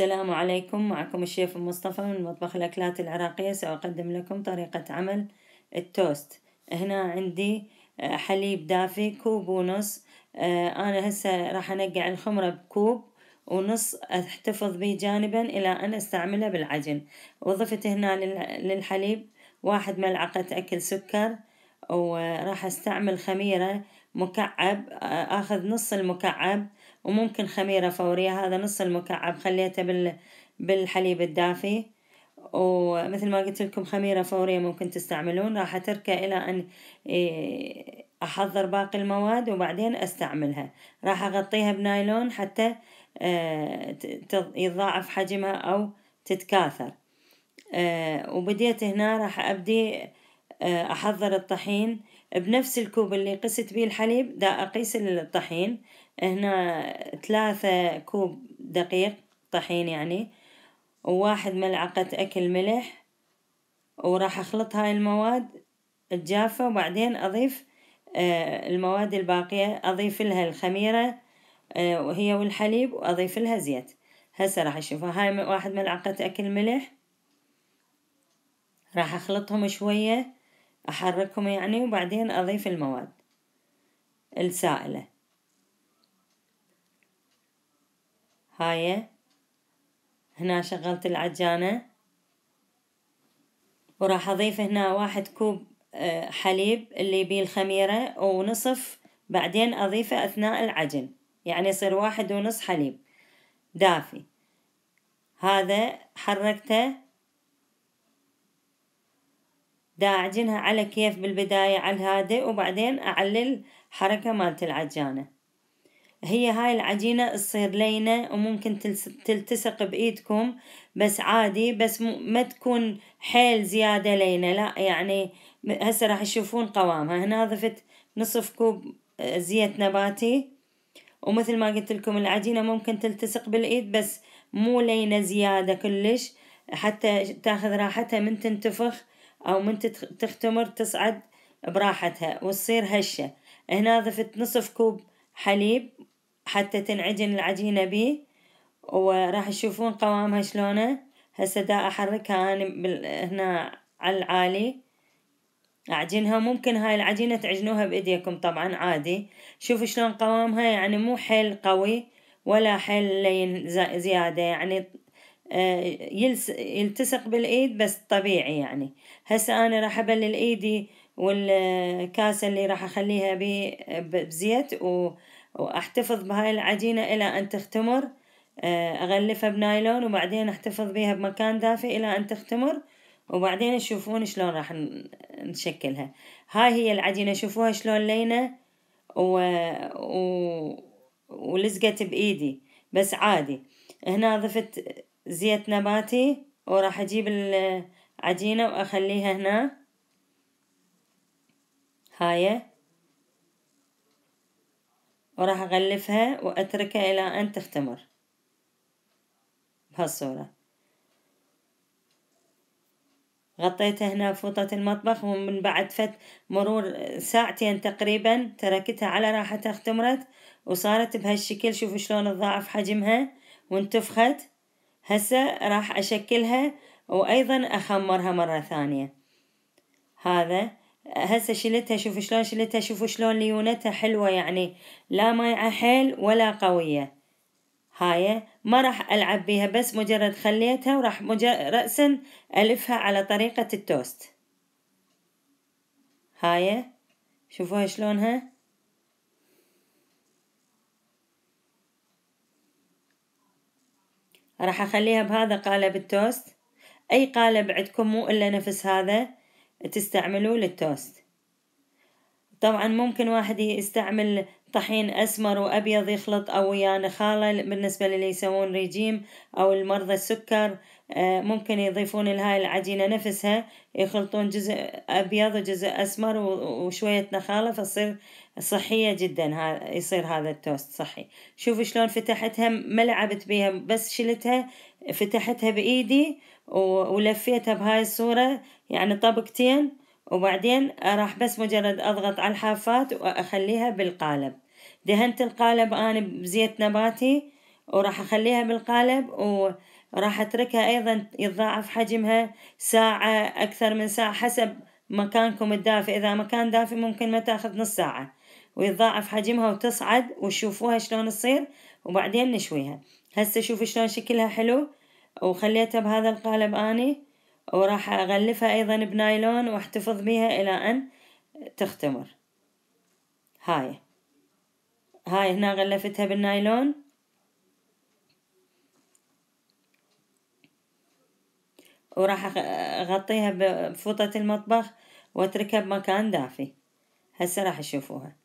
السلام عليكم معكم الشيف مصطفى من مطبخ الأكلات العراقية سأقدم لكم طريقة عمل التوست هنا عندي آه، حليب دافي كوب ونص آه، أنا هسه راح أنقع الخمرة بكوب ونص أحتفظ به جانبا إلى أن أستعمله بالعجن وضفت هنا للحليب واحد ملعقة أكل سكر وراح أستعمل خميرة مكعب آه، أخذ نص المكعب وممكن خميرة فورية هذا نص المكعب خليته بال بالحليب الدافي ومثل ما قلت لكم خميرة فورية ممكن تستعملون راح أتركه إلى أن إيه، أحضر باقي المواد وبعدين أستعملها راح أغطيها بنايلون حتى إيه، يضاعف حجمها أو تتكاثر إيه، وبديت هنا راح أبدي أحضر الطحين بنفس الكوب اللي قست بيه الحليب دا أقيس الطحين هنا ثلاثة كوب دقيق طحين يعني وواحد ملعقة أكل ملح وراح أخلط هاي المواد الجافة وبعدين أضيف آه، المواد الباقية أضيف لها الخميرة آه، وهي والحليب وأضيف لها زيت هسه راح أشوفها هاي واحد ملعقة أكل ملح راح أخلطهم شوية أحركهم يعني وبعدين أضيف المواد السائلة هاي هنا شغلت العجانة وراح أضيف هنا واحد كوب آه، حليب اللي بيه الخميرة ونصف بعدين أضيفه أثناء العجن يعني يصير واحد ونص حليب دافي هذا حركته دا أعجنها على كيف بالبداية على الهادئ وبعدين أعلل حركة مالت العجانة هي هاي العجينة تصير لينة وممكن تلتصق بإيدكم بس عادي بس ما تكون حيل زيادة لينة لا يعني هسه راح تشوفون قوامها هنا ضفت نصف كوب آه، زيت نباتي ومثل ما قلت لكم العجينة ممكن تلتصق بالإيد بس مو لينة زيادة كلش حتى تاخذ راحتها من تنتفخ أو من تختمر تصعد براحتها وتصير هشة هنا ضفت نصف كوب حليب حتى تنعجن العجينة بيه وراح تشوفون قوامها شلونه هسه دا أحركها أنا هنا على العالي أعجنها ممكن هاي العجينة تعجنوها بإيديكم طبعا عادي شوفوا شلون قوامها يعني مو حيل قوي ولا حيل لين زيادة يعني آه، يلتصق بالايد بس طبيعي يعني هسه انا راح ابلل ايدي والكاسة اللي راح اخليها بزيت واحتفظ بهاي العجينة الى ان تختمر آه، اغلفها بنايلون وبعدين احتفظ بيها بمكان دافئ الى ان تختمر وبعدين تشوفون شلون راح نشكلها هاي هي العجينة شوفوها شلون لينة و... و... ولزقت بايدي بس عادي هنا ضفت زيت نباتي وراح اجيب العجينة واخليها هنا هاي وراح اغلفها واتركها الى ان تختمر بهالصورة غطيتها هنا فوطة المطبخ ومن بعد فت مرور ساعتين تقريبا تركتها على راحتها اختمرت وصارت بهالشكل شوفوا شلون تضاعف حجمها وانتفخت هسه راح أشكلها وأيضا أخمرها مرة ثانية هذا هسه شلتها شوفوا شلون شلتها شوفوا شلون ليونتها حلوة يعني لا مايعة حيل ولا قوية هاي ما راح ألعب بيها بس مجرد خليتها وراح رأسا ألفها على طريقة التوست هاي شوفوها شلونها راح أخليها بهذا قالب التوست أي قالب عندكم مو إلا نفس هذا تستعملوه للتوست طبعا ممكن واحد يستعمل طحين أسمر وأبيض يخلط أو يا نخالة بالنسبة للي يسوون ريجيم أو المرضى السكر آه، ممكن يضيفون لهاي العجينة نفسها يخلطون جزء أبيض وجزء أسمر وشوية نخالة فتصير صحية جدا ها يصير هذا التوست صحي شوفوا شلون فتحتها ما لعبت بيها بس شلتها فتحتها بإيدي ولفيتها بهاي الصورة يعني طبقتين وبعدين راح بس مجرد أضغط على الحافات وأخليها بالقالب دهنت القالب أنا بزيت نباتي وراح أخليها بالقالب و... راح اتركها ايضا يتضاعف حجمها ساعة اكثر من ساعة حسب مكانكم الدافئ اذا مكان دافئ ممكن ما تاخذ نص ساعة ويتضاعف حجمها وتصعد وشوفوها شلون تصير وبعدين نشويها هسه شوفوا شلون شكلها حلو وخليتها بهذا القالب اني وراح اغلفها ايضا بنايلون واحتفظ بيها الى ان تختمر هاي هاي هنا غلفتها بالنايلون وراح اغطيها بفوطة المطبخ واتركها بمكان دافي هسه راح تشوفوها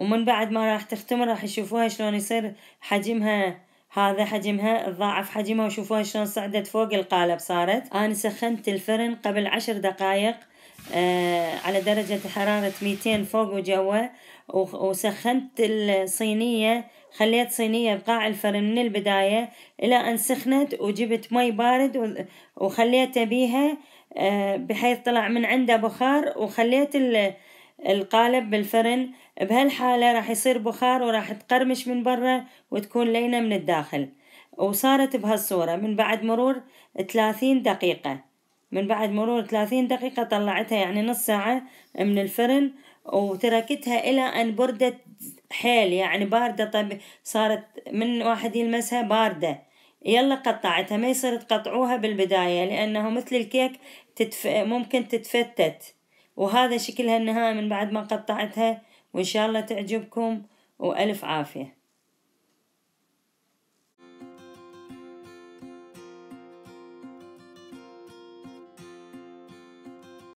ومن بعد ما راح تختمر راح يشوفوها شلون يصير حجمها هذا حجمها ضاعف حجمها وشوفوها شلون صعدت فوق القالب صارت أنا سخنت الفرن قبل عشر دقايق آه على درجة حرارة 200 فوق وجوا وسخنت الصينية خليت صينية بقاع الفرن من البداية إلى أن سخنت وجبت مي بارد وخليته بيها آه بحيث طلع من عنده بخار وخليت القالب بالفرن بهالحالة راح يصير بخار وراح تقرمش من برا وتكون لينة من الداخل وصارت بهالصورة من بعد مرور ثلاثين دقيقة من بعد مرور ثلاثين دقيقة طلعتها يعني نص ساعة من الفرن وتركتها إلى أن بردت حيل يعني باردة طب صارت من واحد يلمسها باردة يلا قطعتها ما يصير تقطعوها بالبداية لأنه مثل الكيك تتف... ممكن تتفتت وهذا شكلها النهائي من بعد ما قطعتها وإن شاء الله تعجبكم وألف عافية